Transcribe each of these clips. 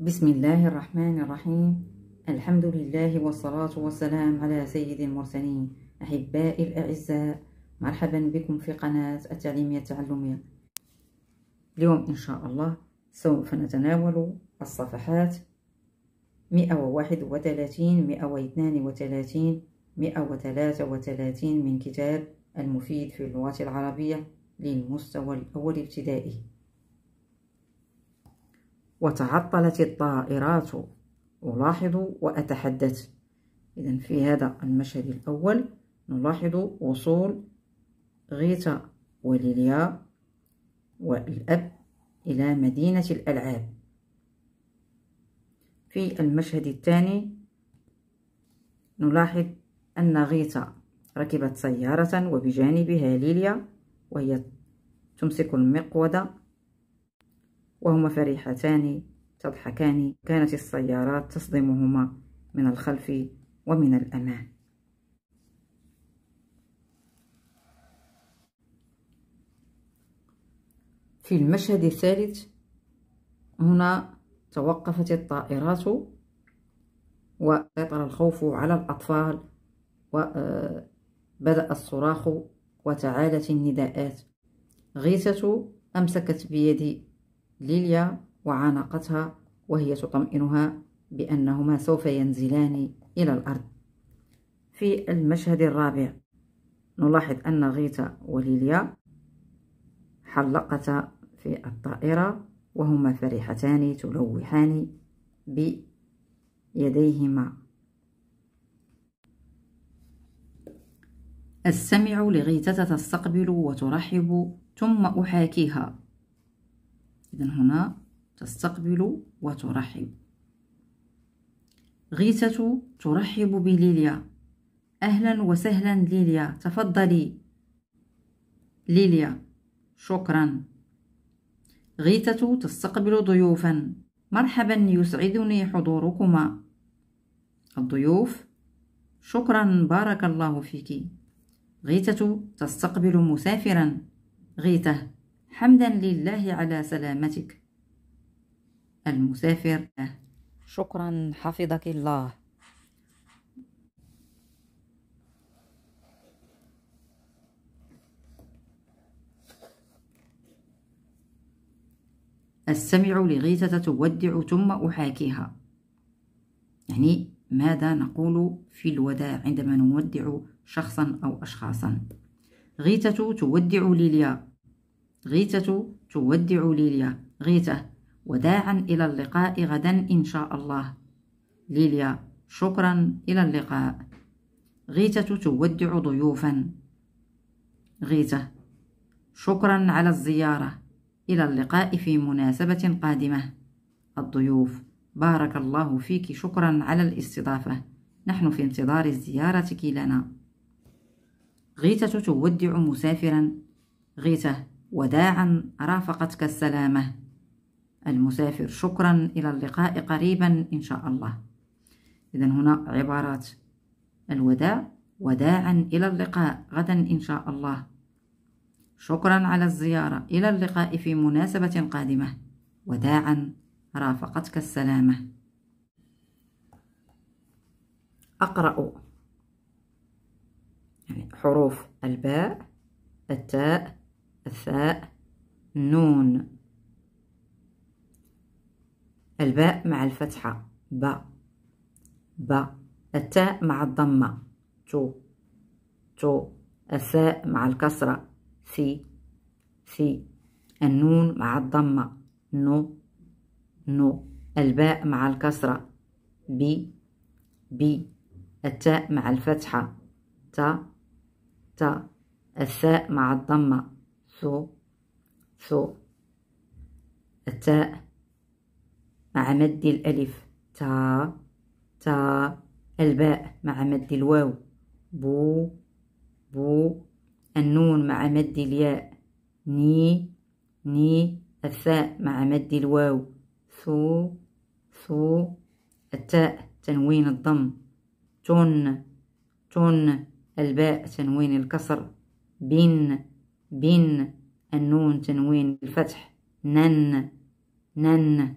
بسم الله الرحمن الرحيم الحمد لله والصلاة والسلام على سيد المرسلين أحبائي الأعزاء مرحبا بكم في قناة التعليمية التعلمية اليوم إن شاء الله سوف نتناول الصفحات 131 132 133 من كتاب المفيد في اللغة العربية للمستوى الأول ابتدائي وتعطلت الطائرات ألاحظ وأتحدث إذا في هذا المشهد الأول نلاحظ وصول غيتا وليليا والأب إلى مدينة الألعاب في المشهد الثاني نلاحظ أن غيتا ركبت سيارة وبجانبها ليليا وهي تمسك المقودة وهما فرحتان تضحكان كانت السيارات تصدمهما من الخلف ومن الأمام في المشهد الثالث هنا توقفت الطائرات وسيطر الخوف على الأطفال وبدأ آه، الصراخ وتعالت النداءات غيثة أمسكت بيد ليليا وعانقتها وهي تطمئنها بأنهما سوف ينزلان إلى الأرض في المشهد الرابع نلاحظ أن غيتا وليليا حلقتا في الطائرة وهما فرحتان تلوحان بيديهما أستمع لغيتة تستقبل وترحب ثم أحاكيها إذا هنا تستقبل وترحب غيثة ترحب بليليا أهلا وسهلا ليليا تفضلي ليليا شكرا غيثة تستقبل ضيوفا مرحبا يسعدني حضوركما الضيوف شكرا بارك الله فيك غيثة تستقبل مسافرا غيثة حمدا لله على سلامتك المسافر شكرا حفظك الله السمع لغيثة تودع ثم أحاكيها يعني ماذا نقول في الوداع عندما نودع شخصا أو أشخاصا غيثة تودع ليليا غيتة تودع ليليا غيتة وداعا إلى اللقاء غدا إن شاء الله ليليا شكرا إلى اللقاء غيتة تودع ضيوفا غيتة شكرا على الزيارة إلى اللقاء في مناسبة قادمة الضيوف بارك الله فيك شكرا على الاستضافة نحن في انتظار زيارتك لنا غيتة تودع مسافرا غيتة وداعا رافقتك السلامة المسافر شكرا إلى اللقاء قريبا إن شاء الله إذا هنا عبارات الوداع وداعا إلى اللقاء غدا إن شاء الله شكرا على الزيارة إلى اللقاء في مناسبة قادمة وداعا رافقتك السلامة أقرأ يعني حروف الباء التاء ثاء نون الباء مع الفتحة ب ب التاء مع الضمة تو تو الثاء مع الكسرة ثي ثي النون مع الضمة نو نو الباء مع الكسرة بي بي التاء مع الفتحة تا تا الثاء مع الضمة ثو ثو التاء مع مد الألف تا تا الباء مع مد الواو بو بو النون مع مد الياء ني ني الثاء مع مد الواو ثو ثو التاء تنوين الضم تن تن الباء تنوين الكسر بن بن النون تنوين الفتح نن نن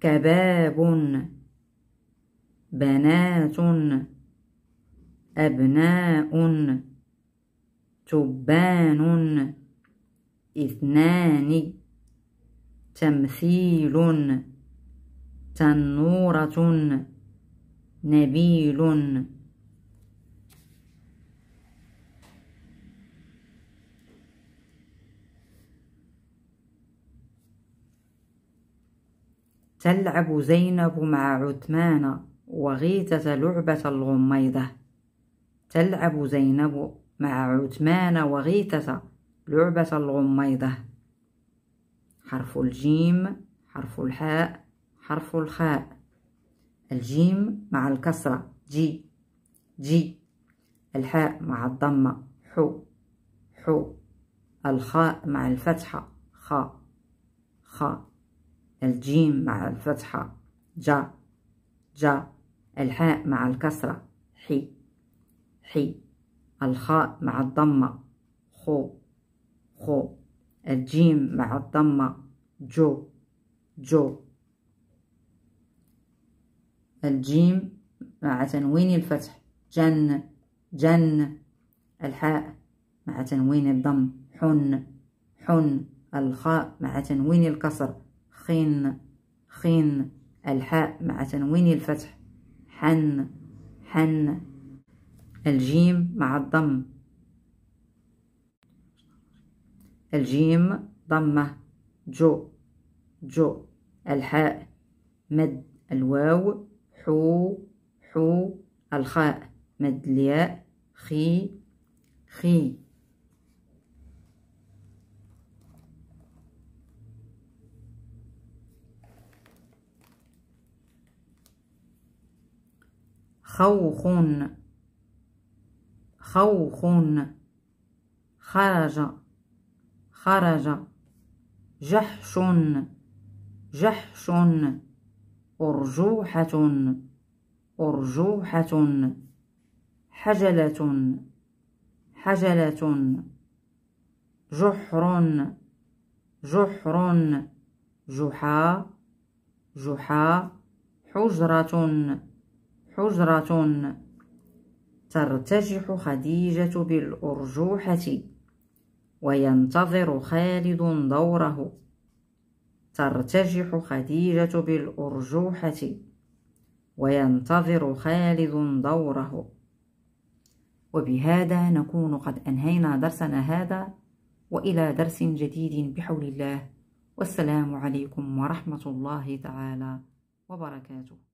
كباب بنات أبناء تبان اثنان تمثيل تنورة نبيل تلعب زينب مع عثمان وغيثة لعبة الغميضة تلعب زينب مع عثمان وغيتة لعبة الغميضة حرف الجيم حرف الحاء حرف الخاء الجيم مع الكسرة جي جي الحاء مع الضمة حو حو الخاء مع الفتحة خاء خاء الجيم مع الفتحة جا جا الحاء مع الكسرة حي حي الخاء مع الضمة خو خو الجيم مع الضمة جو جو الجيم مع تنوين الفتح جن جن الحاء مع تنوين الضم حن حن الخاء مع تنوين الكسر خين خين الحاء مع تنوين الفتح حن حن الجيم مع الضم الجيم ضمة جو جو الحاء مد الواو حو حو الخاء مد الياء خي خي خوخ خوخ خرج خرج جحش جحش أرجوحة أرجوحة حجلة حجلة جحر جحر جحا جحا حجرة حجرة ترتجح خديجة بالأرجوحة وينتظر خالد دوره ترتجح خديجة بالأرجوحة وينتظر خالد دوره وبهذا نكون قد أنهينا درسنا هذا وإلى درس جديد بحول الله والسلام عليكم ورحمة الله تعالى وبركاته